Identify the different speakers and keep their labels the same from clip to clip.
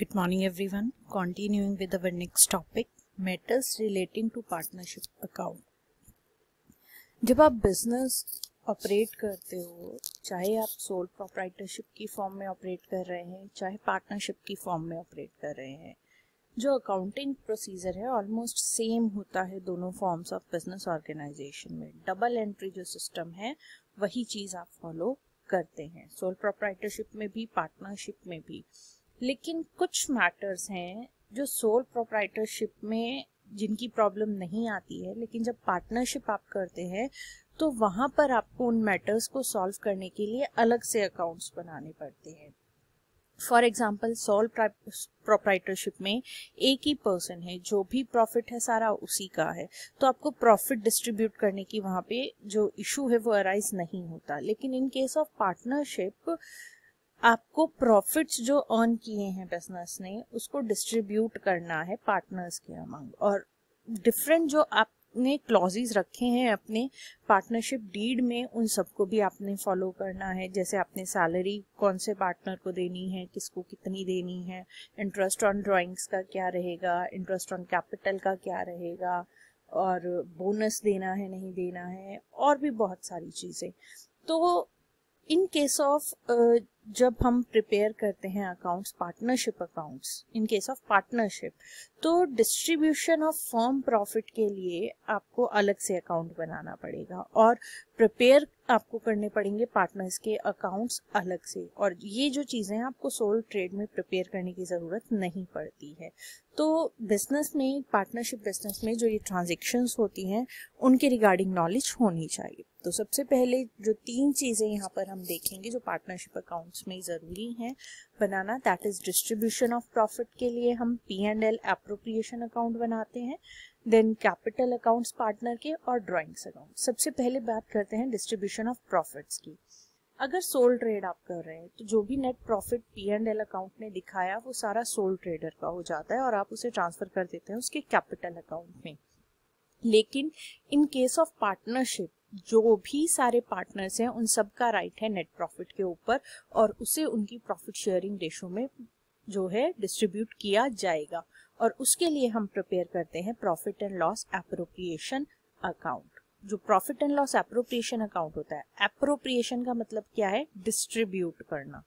Speaker 1: Good morning everyone. Continuing with our next topic, matters relating to partnership account. जब आप business operate करते हो चाहे आप सोल प्रोप्राइटरशिप की फॉर्म में ऑपरेट कर रहे हैं चाहे पार्टनरशिप की फॉर्म में ऑपरेट कर रहे हैं जो अकाउंटिंग प्रोसीजर है ऑलमोस्ट सेम होता है दोनों फॉर्म्स ऑफ बिजनेस ऑर्गेनाइजेशन में डबल एंट्री जो सिस्टम है वही चीज़ आप फॉलो करते हैं सोल प्रोप्राइटरशिप में भी पार्टनरशिप में भी लेकिन कुछ मैटर्स हैं जो सोल प्रोप्राइटरशिप में जिनकी प्रॉब्लम नहीं आती है लेकिन जब पार्टनरशिप आप करते हैं तो वहाँ पर आपको उन मैटर्स को सॉल्व करने के लिए अलग से अकाउंट्स बनाने पड़ते हैं फॉर एग्जाम्पल सोल प्रोप्राइटरशिप में एक ही पर्सन है जो भी प्रॉफिट है सारा उसी का है तो आपको प्रॉफिट डिस्ट्रीब्यूट करने की वहाँ पे जो इशू है वो अराइज नहीं होता लेकिन इन केस ऑफ पार्टनरशिप आपको प्रॉफिट्स जो अर्न किए हैं बिजनेस ने उसको डिस्ट्रीब्यूट करना है पार्टनर्स के अमंग और डिफरेंट जो आपने क्लॉजेज रखे हैं अपने पार्टनरशिप डीड में उन सबको भी आपने फॉलो करना है जैसे आपने सैलरी कौन से पार्टनर को देनी है किसको कितनी देनी है इंटरेस्ट ऑन ड्राइंग्स का क्या रहेगा इंटरेस्ट ऑन कैपिटल का क्या रहेगा और बोनस देना है नहीं देना है और भी बहुत सारी चीज़ें तो इन केस ऑफ जब हम प्रिपेयर करते हैं accounts partnership accounts in case of partnership तो डिस्ट्रीब्यूशन ऑफ फॉर्म प्रॉफिट के लिए आपको अलग से अकाउंट बनाना पड़ेगा और प्रिपेयर आपको करने पड़ेंगे पार्टनर्स के अकाउंट्स अलग से और ये जो चीज़ें हैं आपको सोल ट्रेड में प्रिपेयर करने की ज़रूरत नहीं पड़ती है तो बिजनेस में पार्टनरशिप बिजनेस में जो ये ट्रांजेक्शन्स होती हैं उनके रिगार्डिंग नॉलेज होनी चाहिए तो सबसे पहले जो तीन चीज़ें यहाँ पर हम देखेंगे जो पार्टनरशिप अकाउंट्स में ज़रूरी हैं बनाना that is distribution of profit के लिए हम P and L appropriation account बनाते हैं देन कैपिटल अकाउंट्स पार्टनर के और ड्राइंग्स अकाउंट सबसे पहले बात करते हैं डिस्ट्रीब्यूशन ऑफ प्रॉफिट्स की अगर सोल ट्रेड आप कर रहे हैं तो जो भी net profit P and L account ने दिखाया वो सारा सोल ट्रेडर का हो जाता है और आप उसे ट्रांसफर कर देते हैं उसके कैपिटल अकाउंट में लेकिन इन केस ऑफ पार्टनरशिप जो भी सारे पार्टनर्स हैं उन सब का राइट है नेट प्रॉफिट के ऊपर और उसे उनकी प्रॉफिट शेयरिंग रेशो में जो है डिस्ट्रीब्यूट किया जाएगा और उसके लिए हम प्रिपेयर करते हैं profit and loss appropriation account जो profit and loss appropriation account होता है अप्रोप्रिएशन का मतलब क्या है डिस्ट्रीब्यूट करना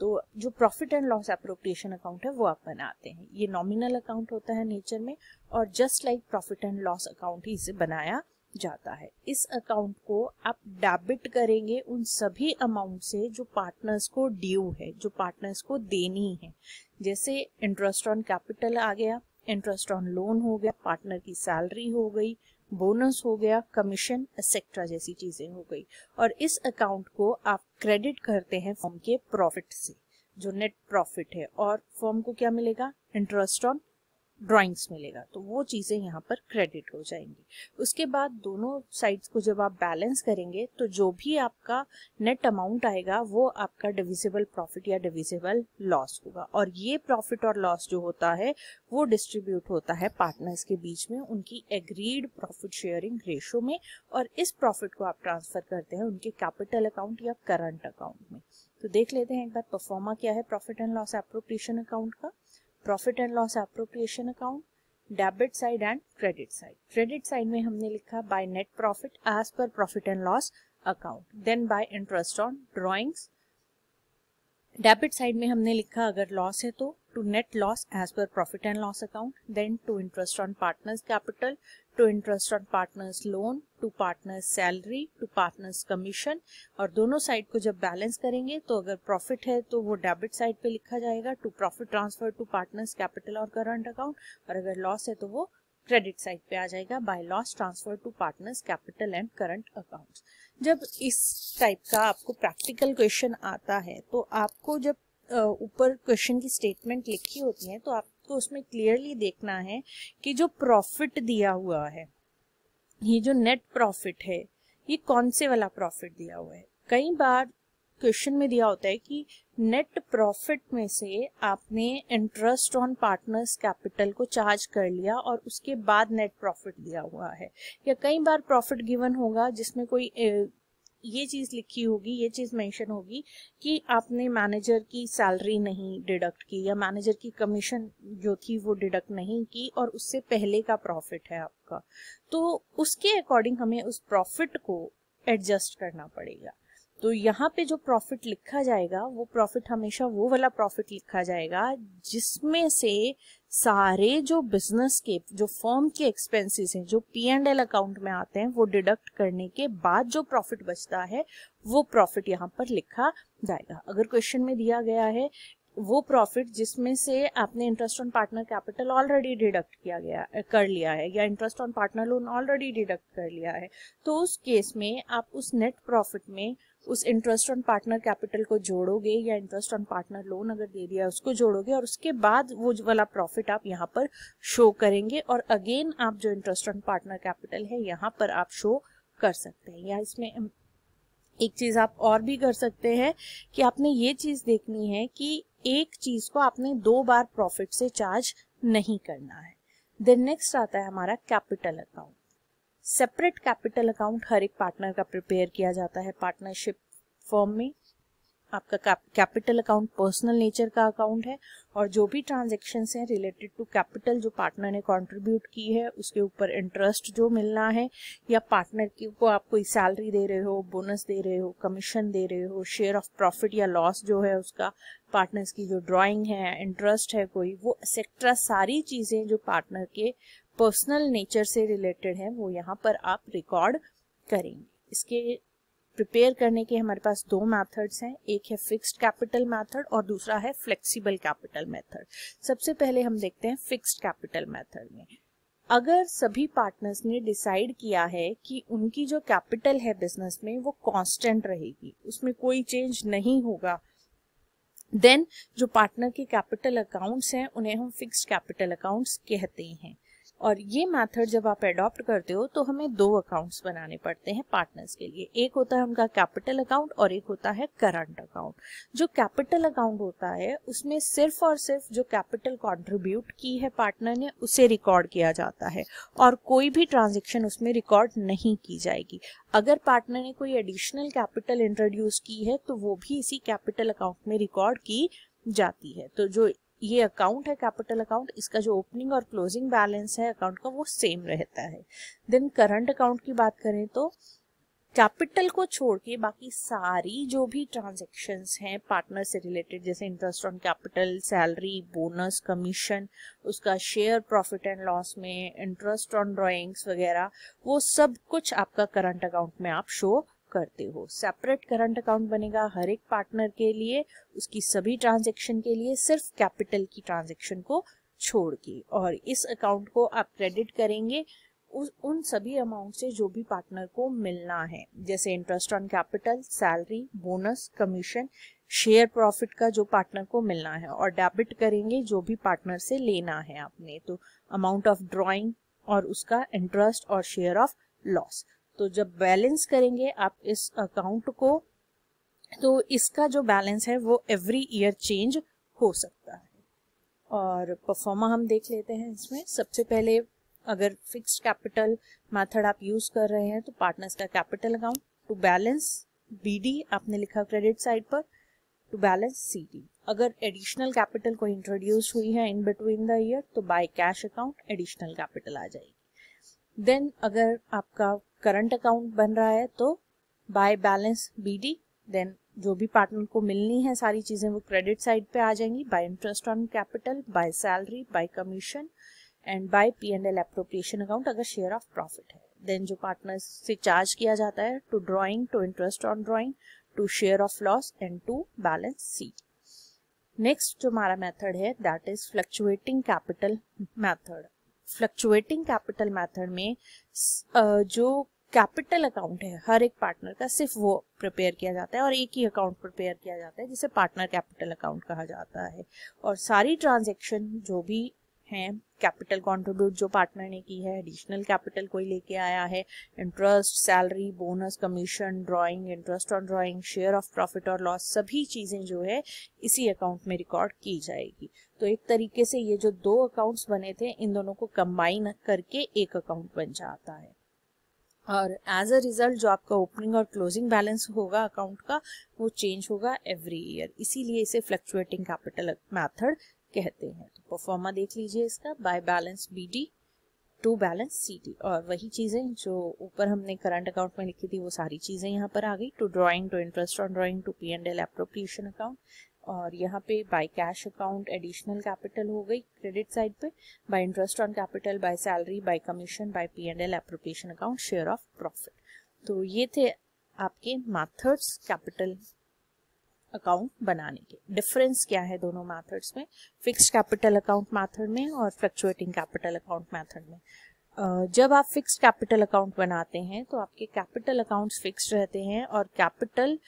Speaker 1: तो जो profit and loss appropriation account है वो आप बनाते हैं ये नॉमिनल अकाउंट होता है नेचर में और just like profit and loss account ही इसे बनाया जाता है इस अकाउंट को आप डेबिट करेंगे उन सभी अमाउंट से जो पार्टनर्स को ड्यू है जो पार्टनर्स को देनी है जैसे इंटरेस्ट ऑन कैपिटल आ गया इंटरेस्ट ऑन लोन हो गया पार्टनर की सैलरी हो गई बोनस हो गया कमीशन एक्सेट्रा जैसी चीजें हो गई और इस अकाउंट को आप क्रेडिट करते हैं फॉर्म के प्रॉफिट से जो नेट प्रॉफिट है और फॉर्म को क्या मिलेगा इंटरेस्ट ऑन ड्राइंग्स मिलेगा तो वो चीज़ें यहाँ पर क्रेडिट हो जाएंगी उसके बाद दोनों साइड्स को जब आप बैलेंस करेंगे तो जो भी आपका नेट अमाउंट आएगा वो आपका डिविजिबल प्रॉफिट या डिविजिबल लॉस होगा और ये प्रॉफिट और लॉस जो होता है वो डिस्ट्रीब्यूट होता है पार्टनर्स के बीच में उनकी एग्रीड प्रॉफिट शेयरिंग रेशो में और इस प्रॉफिट को आप ट्रांसफ़र करते हैं उनके कैपिटल अकाउंट या करंट अकाउंट में तो देख लेते हैं एक बार परफॉर्मा क्या है profit and loss appropriation account का profit and loss appropriation account debit side and credit side credit side में हमने लिखा by net profit as per profit and loss account then by interest on drawings debit side में हमने लिखा अगर loss है तो to net loss as per profit and loss account then to interest on partners capital to interest on partners loan to partners salary to partners commission और दोनों side को जब बैलेंस करेंगे तो अगर प्रॉफिट है तो वो डेबिट साइड पे लिखा जाएगा to profit transfer to partners capital और करंट अकाउंट और अगर लॉस है तो वो क्रेडिट साइड पे आ जाएगा by loss transfer to partners capital and current accounts जब इस टाइप का आपको प्रैक्टिकल क्वेश्चन आता है तो आपको जब ऊपर क्वेश्चन की स्टेटमेंट लिखी होती है तो आपको उसमें क्लियरली देखना है कि जो प्रॉफिट दिया हुआ है ये जो नेट प्रॉफिट है ये कौन से वाला प्रॉफिट दिया हुआ है कई बार क्वेश्चन में दिया होता है कि नेट प्रॉफिट में से आपने इंटरेस्ट ऑन पार्टनर्स कैपिटल को चार्ज कर लिया और उसके बाद नेट प्रॉफिट दिया हुआ है या कई बार प्रॉफिट गिवन होगा जिसमें कोई ये चीज लिखी होगी ये चीज मेंशन होगी कि आपने मैनेजर की सैलरी नहीं डिडक्ट की या मैनेजर की कमीशन जो थी वो डिडक्ट नहीं की और उससे पहले का प्रॉफिट है आपका तो उसके अकॉर्डिंग हमें उस प्रॉफिट को एडजस्ट करना पड़ेगा तो यहाँ पे जो प्रॉफिट लिखा जाएगा वो प्रॉफिट हमेशा वो वाला प्रॉफिट लिखा जाएगा जिसमें से सारे जो बिजनेस के जो फर्म के एक्सपेंसेस हैं जो पी एंड एल अकाउंट में आते हैं वो डिडक्ट करने के बाद जो प्रॉफिट बचता है वो प्रॉफिट यहाँ पर लिखा जाएगा अगर क्वेश्चन में दिया गया है वो प्रॉफिट जिसमें से आपने interest on partner capital already deduct किया गया कर लिया है या interest on partner loan already deduct कर लिया है तो उस केस में आप उस नेट प्रॉफिट में उस इंटरेस्ट ऑन पार्टनर कैपिटल को जोड़ोगे या इंटरेस्ट ऑन पार्टनर लोन अगर दे दिया उसको जोड़ोगे और उसके बाद वो वाला प्रॉफिट आप यहाँ पर शो करेंगे और अगेन आप जो इंटरेस्ट ऑन पार्टनर कैपिटल है यहाँ पर आप शो कर सकते हैं या इसमें एक चीज आप और भी कर सकते हैं कि आपने ये चीज देखनी है कि एक चीज को आपने दो बार प्रॉफिट से चार्ज नहीं करना है देन नेक्स्ट आता है हमारा capital account separate capital account हर एक पार्टनर का प्रिपेयर किया जाता है पार्टनरशिप फॉर्म में आपका कैपिटल अकाउंट पर्सनल नेचर का अकाउंट है और जो भी ट्रांजेक्शन हैं रिलेटेड टू कैपिटल जो पार्टनर ने कंट्रीब्यूट की है उसके ऊपर इंटरेस्ट जो मिलना है या पार्टनर की को आप कोई सैलरी दे रहे हो बोनस दे रहे हो कमीशन दे रहे हो शेयर ऑफ प्रॉफिट या लॉस जो है उसका पार्टनर्स की जो ड्राइंग है इंटरेस्ट है कोई वो एक्सेट्रा सारी चीज़ें जो पार्टनर के पर्सनल नेचर से रिलेटेड है वो यहाँ पर आप रिकॉर्ड करेंगे इसके प्रिपेयर करने के हमारे पास दो मेथड्स हैं एक है फिक्स्ड कैपिटल मेथड और दूसरा है फ्लेक्सिबल कैपिटल मेथड सबसे पहले हम देखते हैं फिक्स्ड कैपिटल मेथड में अगर सभी पार्टनर्स ने डिसाइड किया है कि उनकी जो कैपिटल है बिजनेस में वो कांस्टेंट रहेगी उसमें कोई चेंज नहीं होगा देन जो पार्टनर के कैपिटल अकाउंट्स हैं उन्हें हम फिक्स्ड कैपिटल अकाउंट्स कहते हैं और ये मेथड जब आप एडॉप्ट करते हो तो हमें दो अकाउंट्स बनाने पड़ते हैं पार्टनर्स के लिए एक होता है उनका कैपिटल अकाउंट और एक होता है करंट अकाउंट जो कैपिटल अकाउंट होता है उसमें सिर्फ और सिर्फ जो कैपिटल कंट्रीब्यूट की है पार्टनर ने उसे रिकॉर्ड किया जाता है और कोई भी ट्रांजेक्शन उसमें रिकॉर्ड नहीं की जाएगी अगर पार्टनर ने कोई एडिशनल कैपिटल इंट्रोड्यूस की है तो वो भी इसी कैपिटल अकाउंट में रिकॉर्ड की जाती है तो जो ये अकाउंट है कैपिटल अकाउंट इसका जो ओपनिंग और क्लोजिंग बैलेंस है अकाउंट का वो सेम रहता है देन करंट अकाउंट की बात करें तो कैपिटल को छोड़ के बाकी सारी जो भी ट्रांजेक्शन हैं पार्टनर से रिलेटेड जैसे interest on capital salary bonus commission उसका शेयर प्रॉफिट एंड लॉस में इंटरेस्ट ऑन ड्राइंग्स वगैरह वो सब कुछ आपका करंट अकाउंट में आप शो करते हो सेपरेट करंट अकाउंट बनेगा हर एक पार्टनर के लिए उसकी सभी ट्रांजेक्शन के लिए सिर्फ कैपिटल की ट्रांजेक्शन को छोड़ के और इस अकाउंट को आप क्रेडिट करेंगे उस उन सभी अमाउंट से जो भी पार्टनर को मिलना है जैसे interest on capital salary bonus commission share profit का जो पार्टनर को मिलना है और डेबिट करेंगे जो भी पार्टनर से लेना है आपने तो अमाउंट ऑफ ड्राइंग और उसका इंटरेस्ट और शेयर ऑफ लॉस तो जब बैलेंस करेंगे आप इस अकाउंट को तो इसका जो बैलेंस है वो एवरी ईयर चेंज हो सकता है और परफॉर्मा हम देख लेते हैं इसमें सबसे पहले अगर फिक्स्ड कैपिटल मेथड आप यूज कर रहे हैं तो पार्टनर्स का capital account to balance BD आपने लिखा क्रेडिट साइड पर टू बैलेंस सीडी अगर एडिशनल कैपिटल कोई इंट्रोड्यूस हुई है इन बिटवीन द ईयर तो by cash account additional capital आ जाएगी देन अगर आपका करंट अकाउंट बन रहा है तो बाय बैलेंस बीडी देन जो भी पार्टनर को मिलनी है सारी चीजें वो क्रेडिट साइड पे आ जाएंगी by interest on capital by salary by commission and by P and L appropriation account अगर शेयर ऑफ प्रॉफिट है देन जो पार्टनर से चार्ज किया जाता है to drawing to interest on drawing to share of loss and to balance C next जो हमारा method है that is fluctuating capital method fluctuating capital method में जो कैपिटल अकाउंट है हर एक पार्टनर का सिर्फ वो प्रिपेयर किया जाता है और एक ही अकाउंट प्रिपेयर किया जाता है जिसे पार्टनर कैपिटल अकाउंट कहा जाता है और सारी ट्रांजेक्शन जो भी हैं कैपिटल कंट्रीब्यूट जो पार्टनर ने की है एडिशनल कैपिटल कोई लेके आया है interest salary bonus commission drawing interest on drawing share of profit और लॉस सभी चीज़ें जो है इसी अकाउंट में रिकॉर्ड की जाएगी तो एक तरीके से ये जो दो अकाउंट्स बने थे इन दोनों को कंबाइन करके एक अकाउंट बन जाता है और एज अ रिजल्ट जो आपका ओपनिंग और क्लोजिंग बैलेंस होगा अकाउंट का वो चेंज होगा एवरी ईयर इसीलिए इसे फ्लक्चुएटिंग कैपिटल मैथड कहते हैं तो परफॉर्मा देख लीजिए इसका by balance B to balance C और वही चीज़ें जो ऊपर हमने करंट अकाउंट में लिखी थी वो सारी चीज़ें यहाँ पर आ गई to drawing to interest on drawing to P and L appropriation account और यहाँ पे by cash account additional capital हो गई क्रेडिट साइड पे by interest on capital by salary by commission by P and L appropriation account share of profit तो ये थे आपके मैथड्स कैपिटल अकाउंट बनाने के डिफरेंस क्या है दोनों मैथड्स में फिक्स्ड कैपिटल अकाउंट मैथड में और फ्लक्चुएटिंग कैपिटल अकाउंट मैथड में जब आप फिक्स्ड कैपिटल अकाउंट बनाते हैं तो आपके कैपिटल अकाउंट्स फिक्स्ड रहते हैं और कैपिटल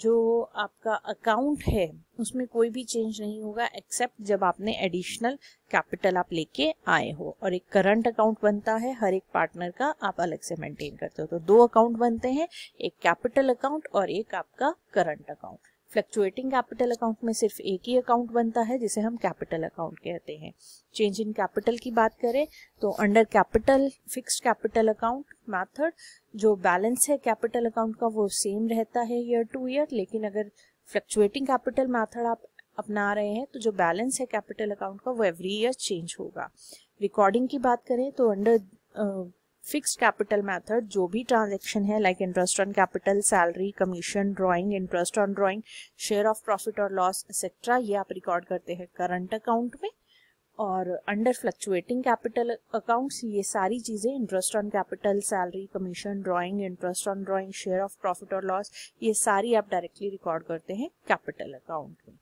Speaker 1: जो आपका अकाउंट है उसमें कोई भी चेंज नहीं होगा एक्सेप्ट जब आपने एडिशनल कैपिटल आप लेके आए हो और एक करंट अकाउंट बनता है हर एक पार्टनर का आप अलग से मेंटेन करते हो तो दो अकाउंट बनते हैं एक कैपिटल अकाउंट और एक आपका current account fluctuating capital account में सिर्फ एक ही अकाउंट बनता है जिसे हम कैपिटल अकाउंट कहते हैं चेंज इन कैपिटल की बात करें तो under capital fixed capital account method जो बैलेंस है कैपिटल अकाउंट का वो सेम रहता है ईयर टू ईयर लेकिन अगर फ्लक्चुएटिंग कैपिटल मैथड आप अपना रहे हैं तो जो बैलेंस है कैपिटल अकाउंट का वो एवरी ईयर चेंज होगा रिकॉर्डिंग की बात करें तो अंडर फिक्स्ड कैपिटल मेथड जो भी ट्रांजेक्शन है like interest on capital salary commission drawing interest on drawing share of profit और लॉस एक्सेट्रा ये आप रिकॉर्ड करते हैं करंट अकाउंट में और अंडर फ्लक्चुएटिंग कैपिटल अकाउंट्स ये सारी चीज़ें interest on capital salary commission drawing interest on drawing share of profit और लॉस ये सारी आप डायरेक्टली रिकॉर्ड करते हैं कैपिटल अकाउंट में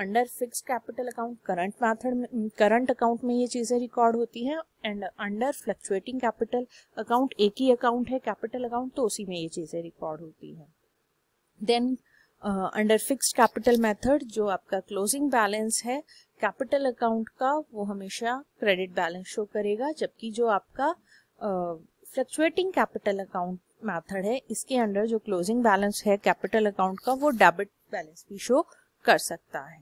Speaker 1: under fix capital account current method में करंट mm, अकाउंट में ये चीज़ें रिकॉर्ड होती हैं and under fluctuating capital account एक ही अकाउंट है कैपिटल अकाउंट तो उसी में ये चीज़ें रिकॉर्ड होती हैं then under fix capital method जो आपका क्लोजिंग बैलेंस है कैपिटल अकाउंट का वो हमेशा क्रेडिट बैलेंस शो करेगा जबकि जो आपका फ्लक्चुएटिंग कैपिटल अकाउंट मैथड है इसके अंडर जो क्लोजिंग बैलेंस है कैपिटल अकाउंट का वो डेबिट बैलेंस भी शो कर सकता है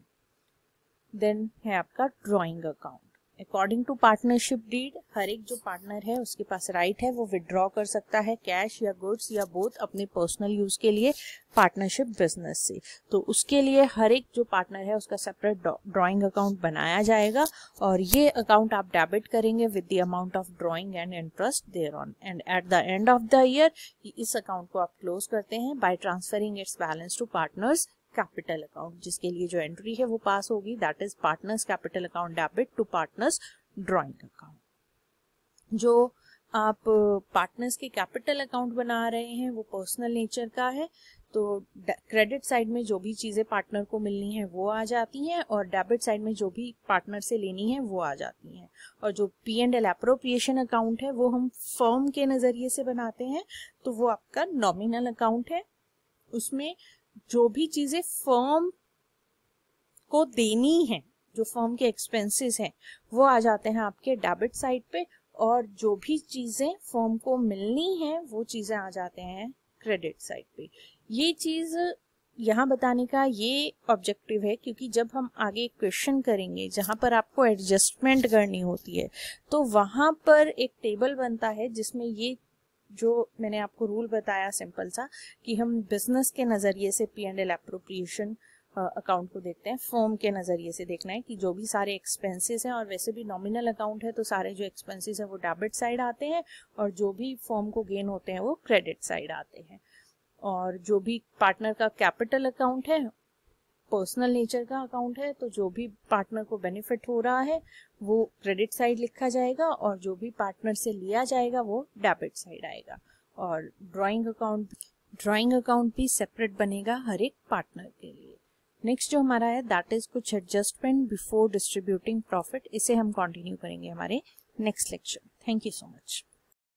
Speaker 1: देन है आपका drawing account according to partnership deed हर एक जो पार्टनर है उसके पास राइट right है वो विदड्रॉ कर सकता है कैश या गुड्स या बोथ अपने पर्सनल यूज के लिए पार्टनरशिप बिजनेस से तो उसके लिए हर एक जो पार्टनर है उसका सेपरेट ड्रॉइंग अकाउंट बनाया जाएगा और ये अकाउंट आप डेबिट करेंगे with the amount of drawing and interest thereon and at the end of the year इस अकाउंट को आप क्लोज करते हैं by transferring its balance to partners capital account जिसके लिए जो एंट्री है वो पास होगी that is partners capital account debit to partners drawing account जो आप पार्टनर्स के कैपिटल अकाउंट बना रहे हैं वो पर्सनल नेचर का है तो क्रेडिट साइड में जो भी चीज़ें पार्टनर को मिलनी है वो आ जाती हैं और डेबिट साइड में जो भी पार्टनर से लेनी है वो आ जाती हैं और जो P and L appropriation account है वो हम फर्म के नज़रिए से बनाते हैं तो वो आपका नॉमिनल अकाउंट है उसमें जो भी चीजें फर्म को देनी है जो फर्म के एक्सपेंसेस हैं वो आ जाते हैं आपके डेबिट साइड पे और जो भी चीजें फर्म को मिलनी है वो चीजें आ जाते हैं क्रेडिट साइड पे ये चीज यहाँ बताने का ये ऑब्जेक्टिव है क्योंकि जब हम आगे क्वेश्चन करेंगे जहां पर आपको एडजस्टमेंट करनी होती है तो वहां पर एक टेबल बनता है जिसमें ये जो मैंने आपको रूल बताया सिंपल सा कि हम बिजनेस के नज़रिए से P and L appropriation account को देखते हैं फॉर्म के नज़रिए से देखना है कि जो भी सारे एक्सपेंसेस हैं और वैसे भी नॉमिनल अकाउंट है तो सारे जो एक्सपेंसेस हैं वो डेबिट साइड आते हैं और जो भी फॉर्म को गेन होते हैं वो क्रेडिट साइड आते हैं और जो भी पार्टनर का कैपिटल अकाउंट है पर्सनल नेचर का अकाउंट है तो जो भी पार्टनर को बेनिफिट हो रहा है वो क्रेडिट साइड लिखा जाएगा और जो भी पार्टनर से लिया जाएगा वो डेबिट साइड आएगा और ड्राइंग अकाउंट ड्राइंग अकाउंट भी सेपरेट बनेगा हर एक पार्टनर के लिए नेक्स्ट जो हमारा है दैट इज कुछ एडजस्टमेंट बिफोर डिस्ट्रीब्यूटिंग प्रॉफिट इसे हम कंटिन्यू करेंगे हमारे next lecture thank you so much